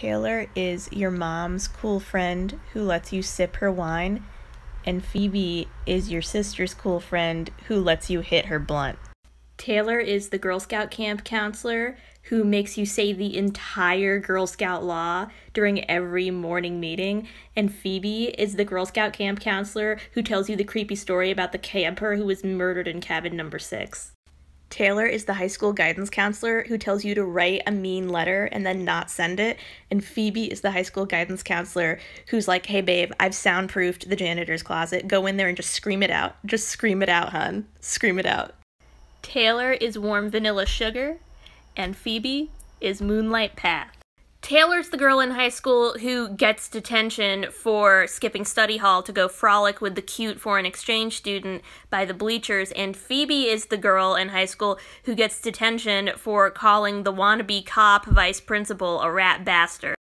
Taylor is your mom's cool friend who lets you sip her wine, and Phoebe is your sister's cool friend who lets you hit her blunt. Taylor is the Girl Scout camp counselor who makes you say the entire Girl Scout law during every morning meeting. And Phoebe is the Girl Scout camp counselor who tells you the creepy story about the camper who was murdered in cabin number six. Taylor is the high school guidance counselor who tells you to write a mean letter and then not send it. And Phoebe is the high school guidance counselor who's like, hey, babe, I've soundproofed the janitor's closet. Go in there and just scream it out. Just scream it out, hun. Scream it out. Taylor is warm vanilla sugar, and Phoebe is moonlight path. Taylor's the girl in high school who gets detention for skipping study hall to go frolic with the cute foreign exchange student by the bleachers, and Phoebe is the girl in high school who gets detention for calling the wannabe cop vice principal a rat bastard.